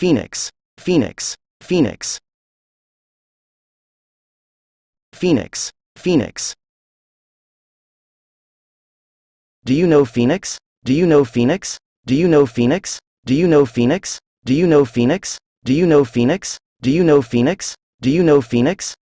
Phoenix, Phoenix, Phoenix. Phoenix, Phoenix. Do you know Phoenix? Do you know Phoenix? Do you know Phoenix? Do you know Phoenix? Do you know Phoenix? Do you know Phoenix? Do you know Phoenix? Do you know Phoenix?